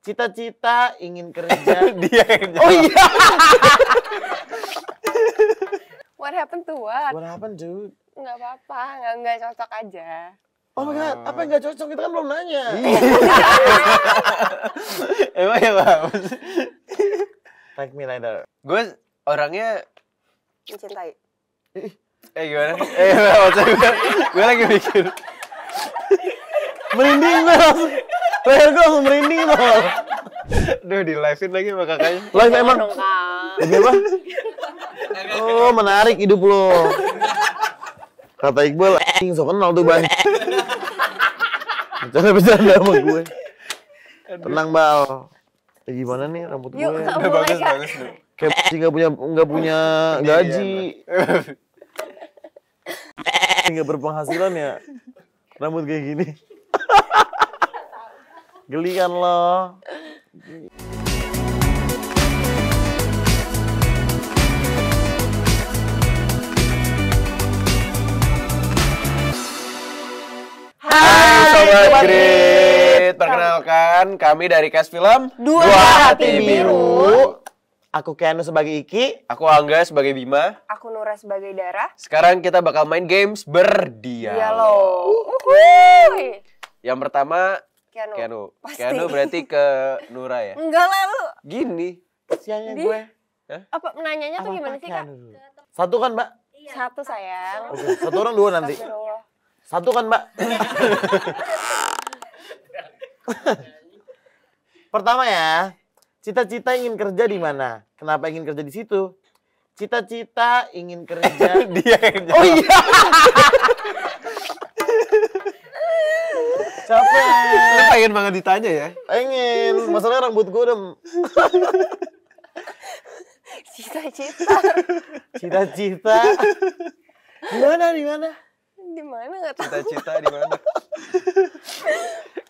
cita-cita ingin kerja dia yang oh, jawab. oh iya what happened to what what happened dude nggak apa-apa nggak nggak cocok aja Oh my god, apa ah. yang gak cocok? Kita kan belum nanya. Iya. Emang ya bang? Take me later. Gue orangnya... Mencintai. Eh gimana? eh gue, gue lagi mikir. Merinding gue langsung leher gue langsung merinding loh. Duh, di live-in lagi sama kakaknya. Live emang. Iya Ini apa? Oh, menarik hidup lo. Kata Iqbal, anjing so kenal tuh banyak. Bercanda-bercanda sama gue. Tenang, Bal. Ya gimana nih rambut gue? Yuk, mulai, bagus, bagus. Kayak gak punya gak punya iya, iya, gaji. Nggak berpenghasilan ya. Rambut kayak gini. Geli kan lo? Hai Sobat Grid, perkenalkan kami dari Kas Film Dua, Dua Hati Biru. Aku Keanu sebagai Iki. Aku Angga sebagai Bima. Aku Nura sebagai Dara. Sekarang kita bakal main games berdialog. Iya Yang pertama, Keanu. Keanu. Pasti. Keanu berarti ke Nura ya? Enggak lah lu. Gini, siangnya gue. Hah? Apa nanyanya tuh gimana sih Kak? Satu kan, Mbak? Iya. Satu sayang. Oke, satu orang dua nanti. Satu kan, Mbak? Pertama ya, cita-cita ingin kerja di mana? Kenapa ingin kerja di situ? Cita-cita ingin kerja. Dia yang oh, jawab. Oh iya. Capek. Lu pengen banget ditanya ya? Pengen. Masalahnya rambut gue udah... Cita-cita. Cita-cita. Di mana? Di mana? Di mana nggak tahu. Cita-cita di mana?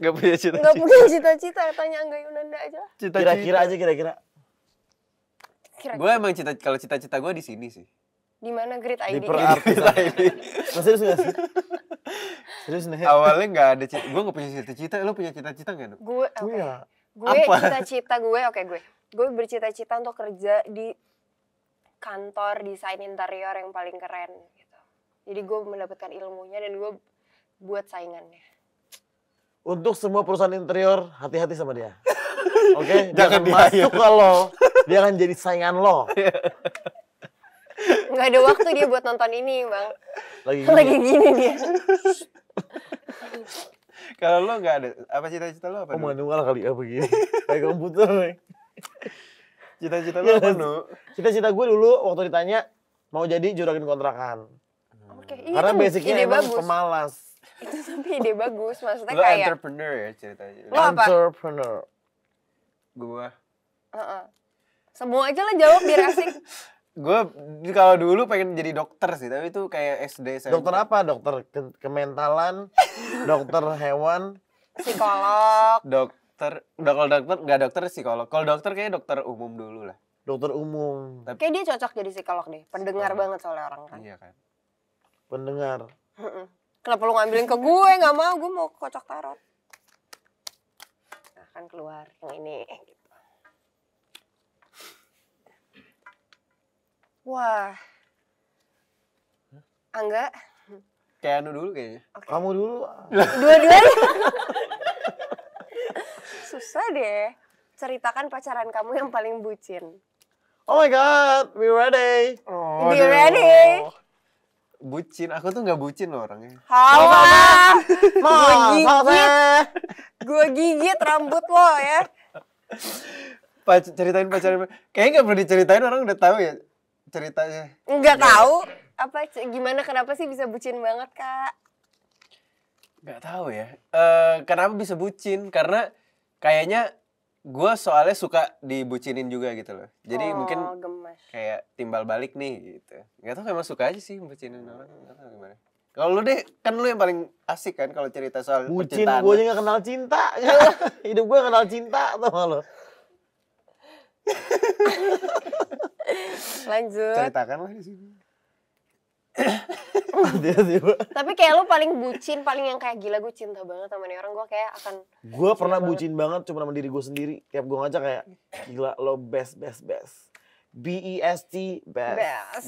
Gak punya cita-cita. Gak punya cita-cita. Tanya Angga Yunanda aja. Kira-kira aja kira-kira. Gue emang cita kalau cita-cita gue di sini sih. Di mana grid ID? Di per ID. Masih harus nggak sih? Terus nih. Awalnya nggak ada cita. Gue nggak punya cita-cita. Lo punya cita-cita nggak? -cita gue. Okay. Iya. Gue cita-cita gue. Oke okay, gue. Gue bercita-cita untuk kerja di kantor desain interior yang paling keren. Gitu. Jadi gue mendapatkan ilmunya dan gue buat saingannya. Untuk semua perusahaan interior, hati-hati sama dia. Oke, okay? jangan, jangan masuk ke lo. Dia akan jadi saingan lo. Iya. Gak ada waktu dia buat nonton ini bang lagi gini, lagi ya? gini dia kalau lo gak ada apa cita-cita lo apa oh, manual kali ya begini kayak komputer nih cita-cita lo iya, apa nu cita-cita gue dulu waktu ditanya mau jadi juragan kontrakan Oke, okay, iya karena iya, basicnya ide emang bagus. pemalas itu tapi ide bagus maksudnya lo kayak entrepreneur ya ceritanya lo apa entrepreneur gue uh -uh. semua aja lah jawab biar asik gue kalau dulu pengen jadi dokter sih tapi itu kayak SD saya dokter apa dokter ke kementalan dokter hewan psikolog dokter udah kalau dokter nggak dokter psikolog kalau dokter kayak dokter umum dulu lah dokter umum tapi kayak dia cocok jadi psikolog deh pendengar psikolog. banget soalnya orang kan iya kan pendengar kenapa lu ngambilin ke gue nggak mau gue mau kocok tarot akan nah, keluar yang ini Wah. Hah? Angga. Kayak Anu dulu kayaknya. Okay. Kamu dulu. Dua-duanya. Susah deh. Ceritakan pacaran kamu yang paling bucin. Oh my god, we ready. Oh, we ready. Bucin, aku tuh gak bucin loh orangnya. Hawa, gue gigit, gue gigit rambut lo ya. Pac ceritain pacaran, kayaknya gak perlu diceritain orang udah tahu ya ceritanya? Enggak tahu. Apa gimana kenapa sih bisa bucin banget, Kak? Enggak tahu ya. E, kenapa bisa bucin? Karena kayaknya gue soalnya suka dibucinin juga gitu loh jadi oh, mungkin gemes. kayak timbal balik nih gitu Enggak tahu emang suka aja sih bucinin orang Enggak tau gimana kalau lu deh kan lu yang paling asik kan kalau cerita soal bucin gue aja gak kenal cinta hidup gue kenal cinta tuh lo Lanjut. Ceritakanlah di sini. Tapi kayak lu paling bucin, paling yang kayak gila gue cinta banget sama nih orang. Gue kayak akan... Gue pernah banget. bucin banget cuma sama diri gue sendiri. kayak gue ngajak kayak, gila lo best, best, best. E B-E-S-T, best. Best.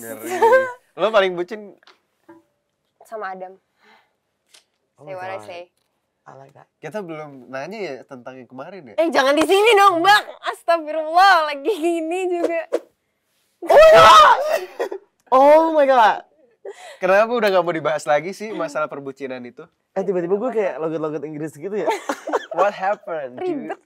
lo paling bucin? Sama Adam. Oh say what God. I say. Kita belum nanya ya tentang yang kemarin ya? Eh jangan di sini dong, Bang astagfirullah lagi gini juga oh, oh my god oh Kenapa udah gak mau dibahas lagi sih masalah perbucinan itu? Eh tiba-tiba gue kayak logat-logat Inggris gitu ya. what happened? Ribet,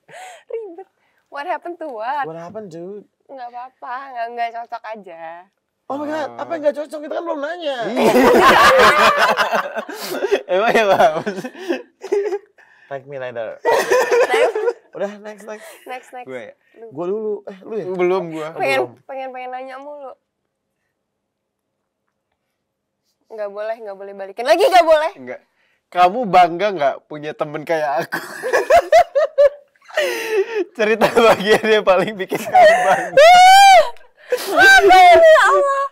ribet. What happened to what? What happened dude? Gak apa-apa, gak, gak cocok aja. Oh my god, apa yang gak cocok? Kita kan belum nanya. Iya. Emang ya Pak? Thank me later udah next next next next gue ya? gue dulu eh lu ya belum gue pengen belum. pengen pengen nanya mulu nggak boleh nggak boleh balikin lagi nggak boleh nggak kamu bangga nggak punya temen kayak aku cerita bagian yang paling bikin kamu bangga apa ya, ya Allah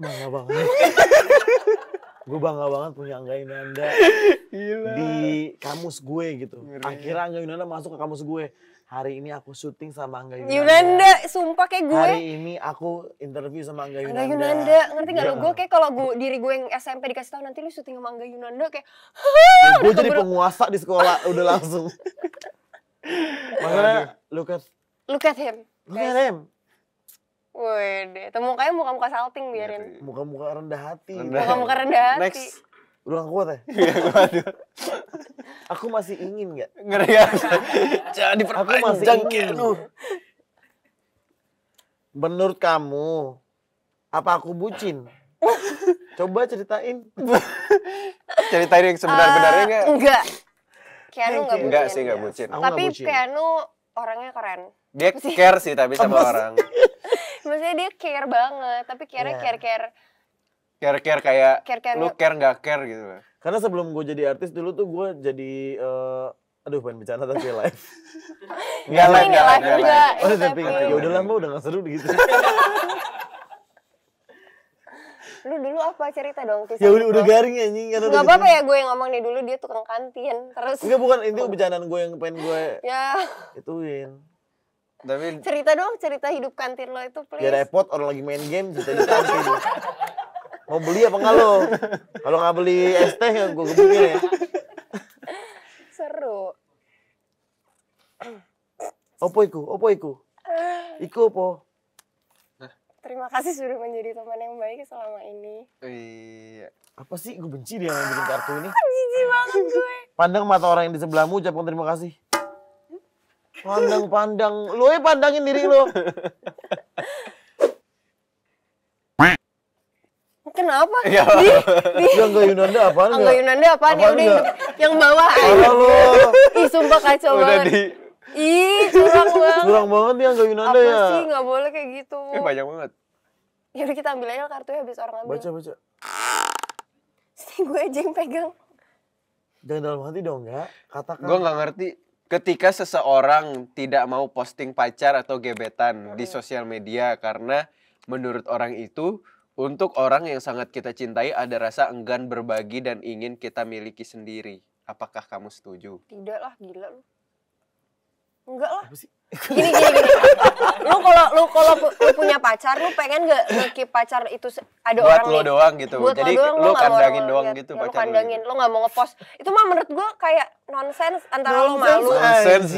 bangga banget gue bangga banget punya Angga Yunanda di kamus gue gitu. Ngeri. Akhirnya Angga Yunanda masuk ke kamus gue. Hari ini aku syuting sama Angga Yunanda. Yunanda, sumpah kayak gue. Hari ini aku interview sama Angga Yunanda. Angga Yunanda, ngerti gak lu? Iya. Gue kayak kalau gue diri gue yang SMP dikasih tahu nanti lu syuting sama Angga Yunanda kayak. Ya, gue jadi penguasa di sekolah udah langsung. Makanya, look at. Look at him. Look guys. at him. Wede, temu mukanya muka-muka salting iya, biarin. Muka-muka rendah hati. Muka-muka rendah hati. Next. Udah gak kuat ya? Iya, Aku masih ingin gak? Ngeri ya. Jadi Aku masih lu. Menurut kamu, apa aku bucin? Coba ceritain. ceritain yang sebenar-benarnya eh, gak? Enggak. Keanu enggak bucin. Enggak sih, enggak bucin. tapi bucin. Keanu orangnya keren. Dia care sih tapi sama orang maksudnya dia care banget tapi iya. care care care care care kayak care -care lu care nggak care gitu karena sebelum gue jadi artis dulu tuh gue jadi uh, aduh pengen bercanda tapi live nggak live nggak live juga oh tapi ya udah lama udah nggak seru gitu lu dulu apa cerita dong kisah ya udah gitu. udah garing anjing kan nggak apa apa gitu. ya gue yang ngomong nih dulu dia tukang kantin terus nggak bukan itu bercandaan gue yang pengen gue ya ituin tapi cerita dong cerita hidup kantin lo itu please. Ya repot orang lagi main game cerita di kantin. Mau beli apa enggak lo? Kalau nggak beli es teh ya gue gebukin ya. Seru. Opo iku? Opo iku? Iku opo? Terima kasih sudah menjadi teman yang baik selama ini. Iya. Apa sih gue benci dia yang bikin kartu ini? Jijik banget gue. Pandang mata orang yang di sebelahmu ucapkan terima kasih. Pandang pandang, lu ya pandangin diri lu. Kenapa? Ya. Di, di. Ya, Angga Yunanda apaan? Angga Yunanda apa ya? nih udah yang bawah. Ayo lo. Ih, sumpah kacau udah banget. Di... Ih, curang banget. Curang banget nih Angga Yunanda Apa ya. Apa sih, gak boleh kayak gitu. Eh, banyak banget. Yaudah kita ambil aja kartunya habis orang ambil. Baca, baca. Sini gue aja yang pegang. Jangan dalam hati dong ya, katakan. Gue gak ngerti ketika seseorang tidak mau posting pacar atau gebetan hmm. di sosial media karena menurut orang itu untuk orang yang sangat kita cintai ada rasa enggan berbagi dan ingin kita miliki sendiri. Apakah kamu setuju? Tidak lah, gila lu. Enggak lah. Apa sih? gini gini gini lu kalau lu kalau lu punya pacar lu pengen gak ngekip pacar itu ada buat orang lu nih, doang gitu buat jadi lu, doang, lu kandangin doang gitu ya, pacar lu kandangin gitu. lu nggak mau ngepost itu mah menurut gua kayak nonsens antara lo malu nonsens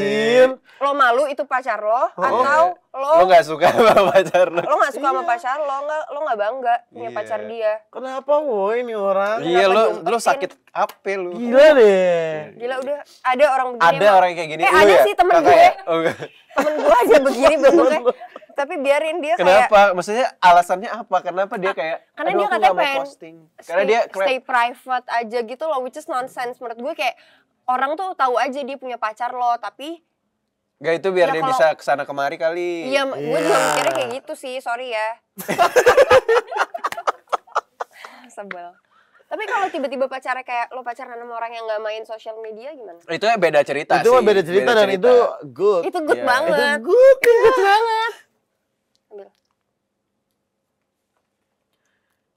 lo malu itu pacar lo oh. atau lo lo nggak suka sama pacar lo lo nggak suka sama iya. pacar lo nggak lo nggak bangga punya iya. pacar dia kenapa woi ini orang iya lo lo sakit apa lu gila deh gila udah ada orang begini ada orang kayak gini eh, ada ya? sih temen gue ya? oh, temen gue aja begini bentuknya tapi biarin dia kenapa? kayak maksudnya alasannya apa kenapa dia ah, kayak karena dia katanya pengen posting stay, karena dia stay private aja gitu loh which is nonsense menurut gue kayak orang tuh tahu aja dia punya pacar loh, tapi Gak itu biar ya dia kalo, bisa kesana kemari kali. Iya, yeah. gue juga iya. mikirnya kayak gitu sih, sorry ya. Sebel. Tapi kalau tiba-tiba pacaran kayak lo pacaran sama orang yang nggak main sosial media gimana? Itu ya beda cerita itu sih. Itu beda cerita beda dan cerita. itu good. Itu good yeah. banget. Itu good, itu good yeah. banget. Ambil.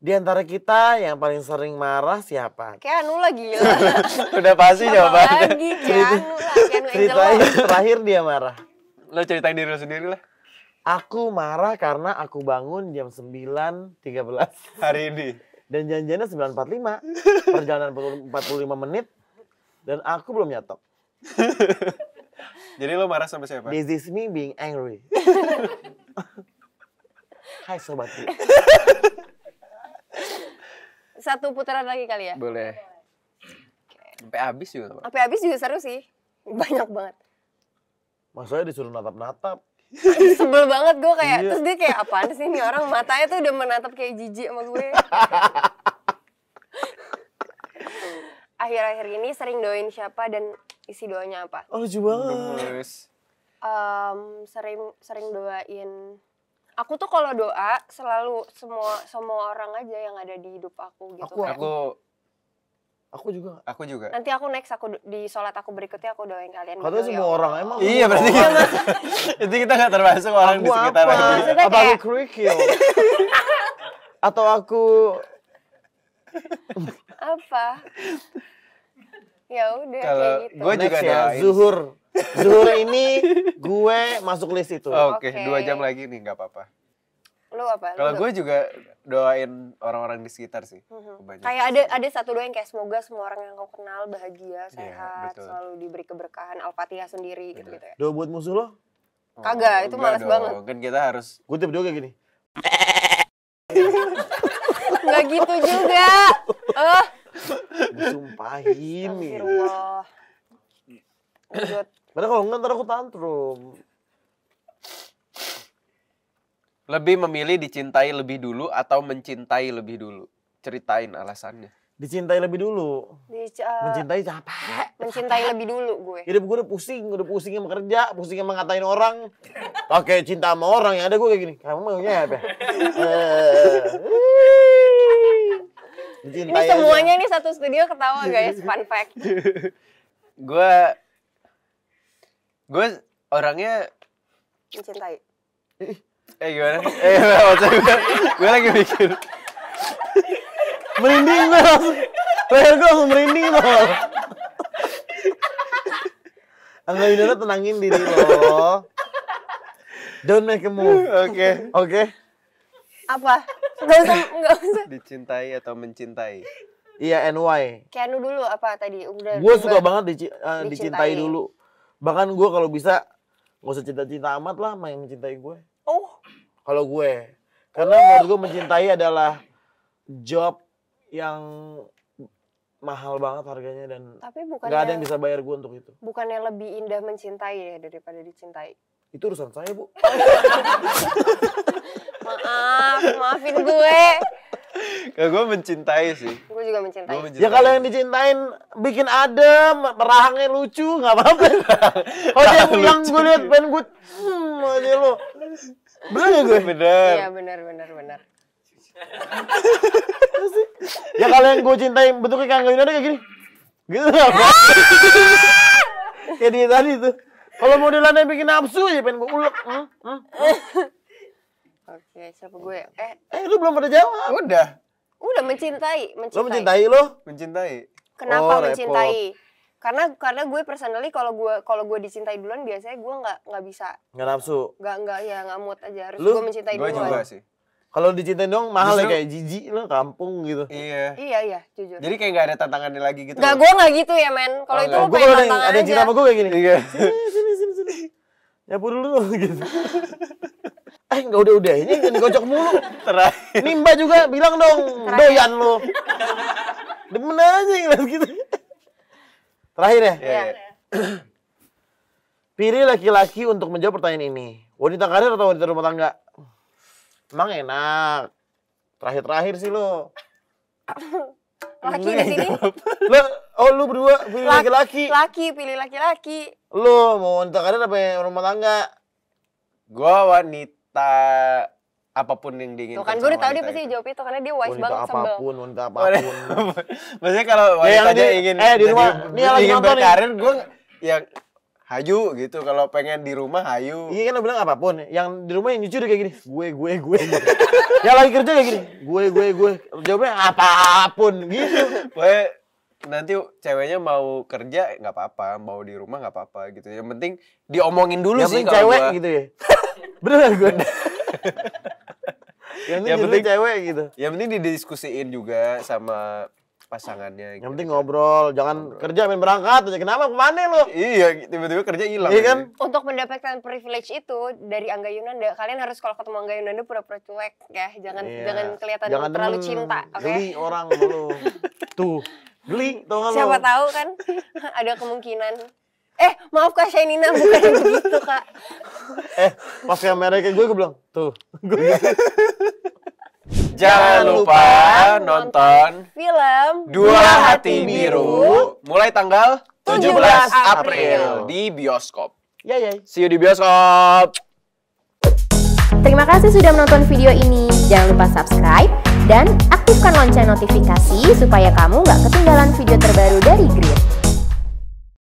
Di antara kita yang paling sering marah siapa? Kayak Anu lagi gila. Ya. Udah pasti jawabannya. Lagi Anu lah, Keanu terakhir dia marah. Lo ceritain diri lo sendiri lah. Aku marah karena aku bangun jam 9.13 hari ini. Dan janjinya 9.45. Perjalanan 45 menit. Dan aku belum nyatok. Jadi lo marah sama siapa? This is me being angry. Hai sobat. Satu putaran lagi kali ya? Boleh. Sampai habis juga. Sampai habis juga seru sih. Banyak banget. Mas disuruh natap-natap sebel banget gue kayak iya. terus dia kayak apaan sih ini orang matanya tuh udah menatap kayak jijik sama gue akhir-akhir ini sering doain siapa dan isi doanya apa oh lucu um, sering sering doain aku tuh kalau doa selalu semua semua orang aja yang ada di hidup aku gitu aku, kan. aku Aku juga. Aku juga. Nanti aku next aku di sholat aku berikutnya aku doain kalian. Kata ya semua ya. orang emang. Iya berarti. Iya, kita nggak termasuk orang aku di sekitar apa? Kita. Apa kayak... aku kerikil? Atau aku apa? Ya udah Kalau kayak gitu. Gue juga ya, Zuhur. Zuhur ini gue masuk list itu. Oke, okay, okay. dua jam lagi nih nggak apa-apa. Lu apa? Kalau gue juga doain orang-orang di sekitar sih. Mm-hmm. Kayak ada ada satu doa yang kayak semoga semua orang yang kau kenal bahagia, iya, sehat, yeah, selalu diberi keberkahan, Al-Fatihah sendiri gitu-gitu ya. Doa buat musuh lo? Oh, Kagak, itu malas dong. banget. Kan kita harus gue tiap doa kayak gini. Enggak gitu juga. oh. Eh. Disumpahin nih. Astagfirullah. Mana kalau enggak ntar aku tantrum. Lebih memilih dicintai lebih dulu atau mencintai lebih dulu? Ceritain alasannya. Dicintai lebih dulu. Dic eh, mencintai capek. Mencintai capek. lebih dulu gue. Hidup gue udah pusing, udah pusing sama kerja, pusing ngatain orang. oke cinta sama orang yang ada gue kayak gini. Kamu maunya apa? Eh. ini semuanya aja. ini satu studio ketawa guys, fun fact. gue gue orangnya mencintai eh gimana eh maksud gue gue lagi mikir merinding gue langsung leher gue langsung merinding loh Angga Yunara tenangin diri lo don't make a move oke okay. oke okay. apa Gak usah, gak usah. Dicintai atau mencintai? Iya, and why? Keanu dulu apa tadi? Udah. Gue suka banget dici, uh, dicintai. dicintai dulu. Bahkan gue kalau bisa gak usah cinta-cinta amat lah main mencintai gue kalau gue. Karena menurut gue mencintai adalah job yang mahal banget harganya dan Tapi bukannya, gak ada yang bisa bayar gue untuk itu. Bukannya lebih indah mencintai ya daripada dicintai? Itu urusan saya bu. Maaf, maafin gue. Kalau gue mencintai sih. Gue juga mencintai. Gua mencintai. Ya kalau yang dicintain bikin adem, rahangnya lucu, gak apa-apa. Kalau dia bilang gue liat pengen gue, hmm, aja lo. Bener ya gue? Bener. Iya bener bener bener. ya kalian gue cintai bentuknya kayak gini ada kayak gini. Gitu apa? kayak tadi tuh. Kalau mau modelannya bikin nafsu aja ya pengen gue ulek. Hmm? Hmm? Oke, siapa gue? Eh, eh lu belum pada jawab. Udah. Udah mencintai, mencintai. Lo mencintai lo? Mencintai. Kenapa oh, mencintai? Repot karena karena gue personally kalau gue kalau gue dicintai duluan biasanya gue nggak nggak bisa nggak nafsu nggak nggak ya nggak mood aja harus Lu? gue mencintai gue duluan kalau dicintain dong mahal ya, Justru, ya kayak jijik lo kampung gitu. Iya. Iya iya jujur. Jadi kayak gak ada tantangannya lagi gitu. nggak gue nggak gitu ya men. Kalau oh, itu gue kalau ada, yang, ada sama gue kayak gini. Iya. sini sini sini sini. Nyapu dulu gitu. eh nggak udah udah ini kan dikocok mulu. Terakhir. Nimba juga bilang dong Terakhir. doyan lo. Demen aja ngeliat gitu. Terakhir ya? Yeah, Yeah. Iya. Pilih laki-laki untuk menjawab pertanyaan ini. Wanita karir atau wanita rumah tangga? Emang enak. Terakhir-terakhir sih lo. Laki di sini. Lo, oh lu berdua pilih laki-laki. Laki, pilih laki-laki. Lo mau wanita karir apa rumah tangga? Gua wanita apapun yang diinginkan. Tuh kan gue udah tahu dia pasti jawab itu karena dia wise wanita banget apapun, apapun, wanita apapun. Maksudnya kalau iya, wanita ya, ingin eh di rumah ini lagi ingin berkarir gue yang hayu gitu kalau pengen di rumah hayu iya kan lo bilang apapun yang di rumah yang jujur udah kayak gini gue gue gue yang lagi kerja kayak gini gue gue gue jawabnya apapun gitu gue nanti ceweknya mau kerja nggak apa-apa mau di rumah nggak apa-apa gitu yang penting diomongin dulu yang sih penting cewek gua. gitu ya bener gue yang, yang penting cewek gitu. Yang penting didiskusiin juga sama pasangannya. Yang gitu. penting ngobrol, jangan ngobrol. kerja main berangkat aja. Kenapa kemana lo? Iya, tiba-tiba kerja hilang. Iya kan? Ya. Untuk mendapatkan privilege itu dari Angga Yunanda, kalian harus kalau ketemu Angga Yunanda pura-pura cuek ya, jangan iya. jangan kelihatan jangan terlalu cinta, oke? Okay? Geli orang lo. Tuh, geli tau Siapa tahu kan ada kemungkinan. Eh, maaf Kak Shainina, bukan begitu, Kak eh pas kamera kayak gue gue bilang tuh gue Jangan lupa nonton film Dua Hati Biru mulai tanggal 17 April di bioskop. Ya ya. See you di bioskop. Terima kasih sudah menonton video ini. Jangan lupa subscribe dan aktifkan lonceng notifikasi supaya kamu nggak ketinggalan video terbaru dari Grid.